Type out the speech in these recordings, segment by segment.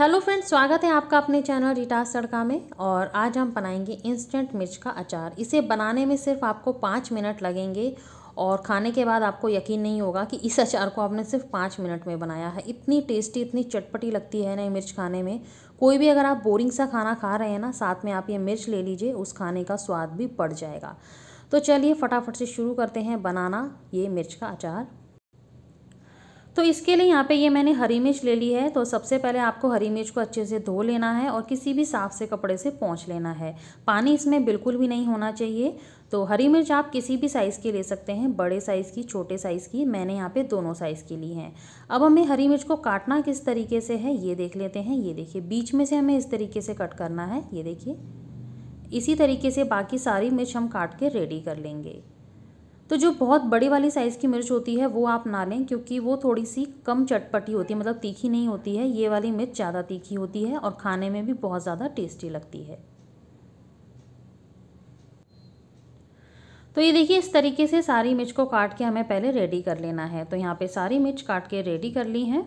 hello friends स्वागत है आपका अपने चैनल रिटास तड़का में और आज हम बनाएंगे इंस्टेंट मिर्च का अचार इसे बनाने में सिर्फ आपको पाँच मिनट लगेंगे और खाने के बाद आपको यकीन नहीं होगा कि इस अचार को आपने सिर्फ पाँच मिनट में बनाया है इतनी टेस्टी इतनी चटपटी लगती है ना मिर्च खाने में कोई भी अगर आप बोरिंग सा खाना खा रहे हैं ना साथ में आप ये मिर्च ले लीजिए उस खाने का स्वाद भी बढ़ जाएगा तो चलिए फटाफट से शुरू करते हैं बनाना ये मिर्च का अचार तो इसके लिए यहाँ पे ये मैंने हरी मिर्च ले ली है तो सबसे पहले आपको हरी मिर्च को अच्छे से धो लेना है और किसी भी साफ़ से कपड़े से पहुँच लेना है पानी इसमें बिल्कुल भी नहीं होना चाहिए तो हरी मिर्च आप किसी भी साइज़ की ले सकते हैं बड़े साइज़ की छोटे साइज़ की मैंने यहाँ पे दोनों साइज़ की ली हैं अब हमें हरी मिर्च को काटना किस तरीके से है ये देख लेते हैं ये देखिए बीच में से हमें इस तरीके से कट करना है ये देखिए इसी तरीके से बाकी सारी मिर्च हम काट के रेडी कर लेंगे तो जो बहुत बड़ी वाली साइज़ की मिर्च होती है वो आप ना लें क्योंकि वो थोड़ी सी कम चटपटी होती है मतलब तीखी नहीं होती है ये वाली मिर्च ज़्यादा तीखी होती है और खाने में भी बहुत ज़्यादा टेस्टी लगती है तो ये देखिए इस तरीके से सारी मिर्च को काट के हमें पहले रेडी कर लेना है तो यहाँ पे सारी मिर्च काट के रेडी कर ली है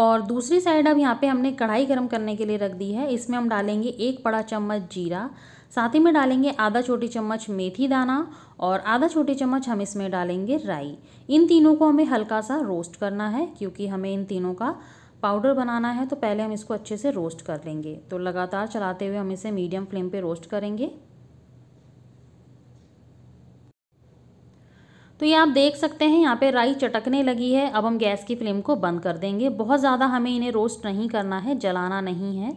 और दूसरी साइड अब यहाँ पे हमने कढ़ाई गर्म करने के लिए रख दी है इसमें हम डालेंगे एक बड़ा चम्मच जीरा साथ ही में डालेंगे आधा छोटी चम्मच मेथी दाना और आधा छोटी चम्मच हम इसमें डालेंगे राई इन तीनों को हमें हल्का सा रोस्ट करना है क्योंकि हमें इन तीनों का पाउडर बनाना है तो पहले हम इसको अच्छे से रोस्ट कर लेंगे तो लगातार चलाते हुए हम इसे मीडियम फ्लेम पे रोस्ट करेंगे तो ये आप देख सकते हैं यहाँ पे राई चटकने लगी है अब हम गैस की फ्लेम को बंद कर देंगे बहुत ज़्यादा हमें इन्हें रोस्ट नहीं करना है जलाना नहीं है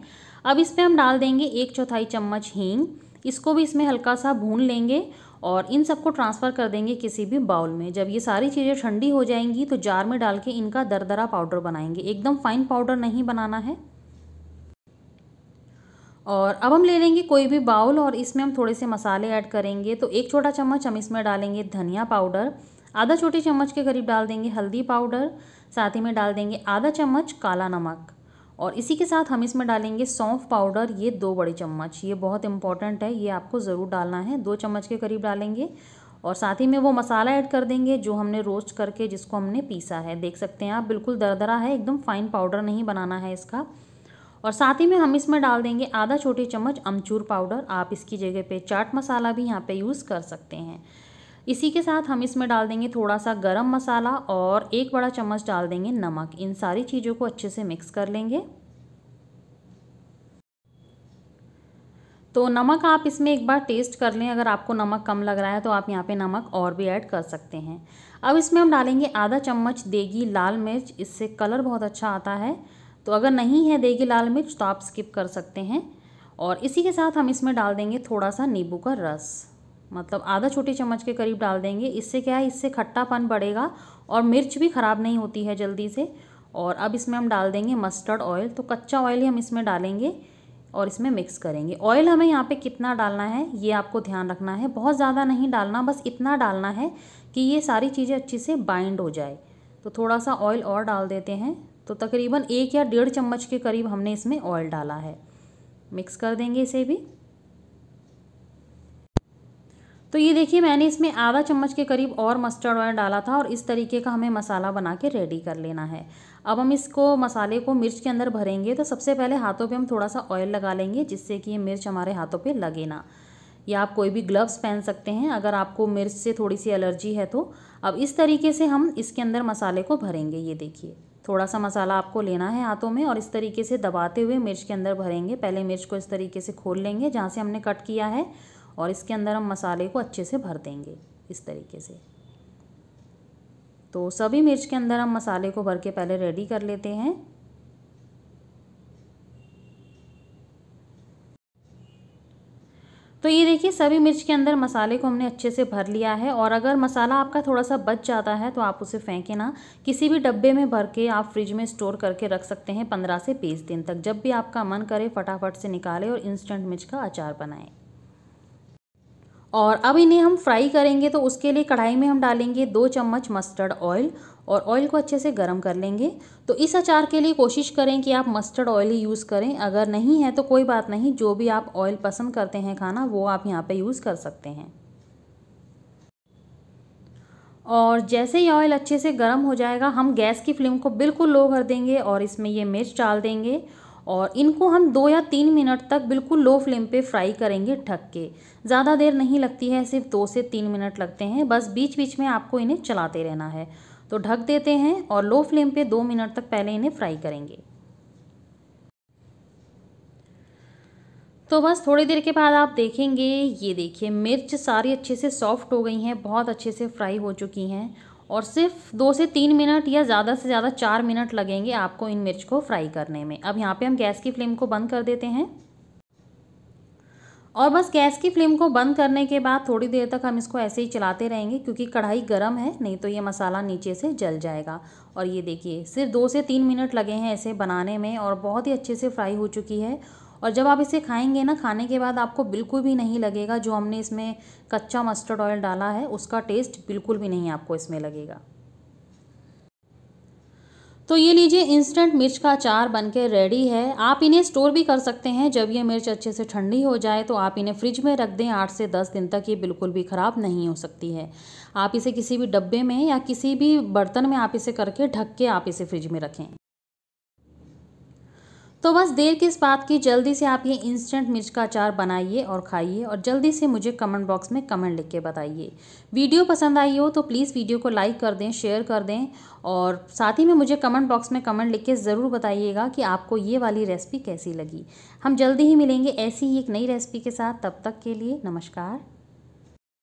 अब इस पर हम डाल देंगे एक चौथाई चम्मच हींग इसको भी इसमें हल्का सा भून लेंगे और इन सबको ट्रांसफ़र कर देंगे किसी भी बाउल में जब ये सारी चीज़ें ठंडी हो जाएंगी तो जार में डाल के इनका दरदरा पाउडर बनाएंगे एकदम फाइन पाउडर नहीं बनाना है और अब हम ले लेंगे कोई भी बाउल और इसमें हम थोड़े से मसाले ऐड करेंगे तो एक छोटा चम्मच हम इसमें डालेंगे धनिया पाउडर आधा छोटी चम्मच के करीब डाल देंगे हल्दी पाउडर साथ ही में डाल देंगे आधा चम्मच काला नमक और इसी के साथ हम इसमें डालेंगे सौंफ पाउडर ये दो बड़े चम्मच ये बहुत इंपॉर्टेंट है ये आपको ज़रूर डालना है दो चम्मच के करीब डालेंगे और साथ ही में वो मसाला ऐड कर देंगे जो हमने रोस्ट करके जिसको हमने पीसा है देख सकते हैं आप बिल्कुल दरदरा है एकदम फाइन पाउडर नहीं बनाना है इसका और साथ ही में हम इसमें डाल देंगे आधा छोटी चम्मच अमचूर पाउडर आप इसकी जगह पे चाट मसाला भी यहाँ पे यूज़ कर सकते हैं इसी के साथ हम इसमें डाल देंगे थोड़ा सा गरम मसाला और एक बड़ा चम्मच डाल देंगे नमक इन सारी चीज़ों को अच्छे से मिक्स कर लेंगे तो नमक आप इसमें एक बार टेस्ट कर लें अगर आपको नमक कम लग रहा है तो आप यहाँ पे नमक और भी ऐड कर सकते हैं अब इसमें हम डालेंगे आधा चम्मच देगी लाल मिर्च इससे कलर बहुत अच्छा आता है तो अगर नहीं है देगी लाल मिर्च तो आप स्किप कर सकते हैं और इसी के साथ हम इसमें डाल देंगे थोड़ा सा नींबू का रस मतलब आधा छोटी चम्मच के करीब डाल देंगे इससे क्या है इससे खट्टापन बढ़ेगा और मिर्च भी ख़राब नहीं होती है जल्दी से और अब इसमें हम डाल देंगे मस्टर्ड ऑयल तो कच्चा ऑयल ही हम इसमें डालेंगे और इसमें मिक्स करेंगे ऑयल हमें यहाँ पे कितना डालना है ये आपको ध्यान रखना है बहुत ज़्यादा नहीं डालना बस इतना डालना है कि ये सारी चीज़ें अच्छी से बाइंड हो जाए तो थोड़ा सा ऑयल और डाल देते हैं तो तकरीबन एक या डेढ़ चम्मच के करीब हमने इसमें ऑयल डाला है मिक्स कर देंगे इसे भी तो ये देखिए मैंने इसमें आधा चम्मच के करीब और मस्टर्ड ऑयल डाला था और इस तरीके का हमें मसाला बना के रेडी कर लेना है अब हम इसको मसाले को मिर्च के अंदर भरेंगे तो सबसे पहले हाथों पे हम थोड़ा सा ऑयल लगा लेंगे जिससे कि ये मिर्च हमारे हाथों पे लगे ना या आप कोई भी ग्लव्स पहन सकते हैं अगर आपको मिर्च से थोड़ी सी एलर्जी है तो अब इस तरीके से हम इसके अंदर मसाले को भरेंगे ये देखिए थोड़ा सा मसाला आपको लेना है हाथों में और इस तरीके से दबाते हुए मिर्च के अंदर भरेंगे पहले मिर्च को इस तरीके से खोल लेंगे जहाँ से हमने कट किया है और इसके अंदर हम मसाले को अच्छे से भर देंगे इस तरीके से तो सभी मिर्च के अंदर हम मसाले को भर के पहले रेडी कर लेते हैं तो ये देखिए सभी मिर्च के अंदर मसाले को हमने अच्छे से भर लिया है और अगर मसाला आपका थोड़ा सा बच जाता है तो आप उसे फेंके ना किसी भी डब्बे में भर के आप फ्रिज में स्टोर करके रख सकते हैं पंद्रह से बीस दिन तक जब भी आपका मन करे फटाफट से निकालें और इंस्टेंट मिर्च का अचार बनाएं और अब इन्हें हम फ्राई करेंगे तो उसके लिए कढ़ाई में हम डालेंगे दो चम्मच मस्टर्ड ऑयल और ऑयल को अच्छे से गर्म कर लेंगे तो इस अचार के लिए कोशिश करें कि आप मस्टर्ड ऑयल ही यूज़ करें अगर नहीं है तो कोई बात नहीं जो भी आप ऑयल पसंद करते हैं खाना वो आप यहाँ पे यूज़ कर सकते हैं और जैसे ही ऑयल अच्छे से गर्म हो जाएगा हम गैस की फ्लेम को बिल्कुल लो कर देंगे और इसमें ये मिर्च डाल देंगे और इनको हम दो या तीन मिनट तक बिल्कुल लो फ्लेम पे फ्राई करेंगे ढक के ज़्यादा देर नहीं लगती है सिर्फ दो से तीन मिनट लगते हैं बस बीच बीच में आपको इन्हें चलाते रहना है तो ढक देते हैं और लो फ्लेम पे दो मिनट तक पहले इन्हें फ्राई करेंगे तो बस थोड़ी देर के बाद आप देखेंगे ये देखिए मिर्च सारी अच्छे से सॉफ्ट हो गई हैं बहुत अच्छे से फ्राई हो चुकी हैं और सिर्फ दो से तीन मिनट या ज़्यादा से ज़्यादा चार मिनट लगेंगे आपको इन मिर्च को फ्राई करने में अब यहाँ पे हम गैस की फ्लेम को बंद कर देते हैं और बस गैस की फ्लेम को बंद करने के बाद थोड़ी देर तक हम इसको ऐसे ही चलाते रहेंगे क्योंकि कढ़ाई गर्म है नहीं तो ये मसाला नीचे से जल जाएगा और ये देखिए सिर्फ दो से तीन मिनट लगे हैं ऐसे बनाने में और बहुत ही अच्छे से फ्राई हो चुकी है और जब आप इसे खाएंगे ना खाने के बाद आपको बिल्कुल भी नहीं लगेगा जो हमने इसमें कच्चा मस्टर्ड ऑयल डाला है उसका टेस्ट बिल्कुल भी नहीं आपको इसमें लगेगा तो ये लीजिए इंस्टेंट मिर्च का अचार बनके रेडी है आप इन्हें स्टोर भी कर सकते हैं जब ये मिर्च अच्छे से ठंडी हो जाए तो आप इन्हें फ्रिज में रख दें आठ से दस दिन तक ये बिल्कुल भी ख़राब नहीं हो सकती है आप इसे किसी भी डब्बे में या किसी भी बर्तन में आप इसे करके ढक के आप इसे फ्रिज में रखें तो बस देर किस बात की जल्दी से आप ये इंस्टेंट मिर्च का अचार बनाइए और खाइए और जल्दी से मुझे कमेंट बॉक्स में कमेंट लिख के बताइए वीडियो पसंद आई हो तो प्लीज़ वीडियो को लाइक कर दें शेयर कर दें और साथ ही में मुझे कमेंट बॉक्स में कमेंट लिख के ज़रूर बताइएगा कि आपको ये वाली रेसिपी कैसी लगी हम जल्दी ही मिलेंगे ऐसी ही एक नई रेसिपी के साथ तब तक के लिए नमस्कार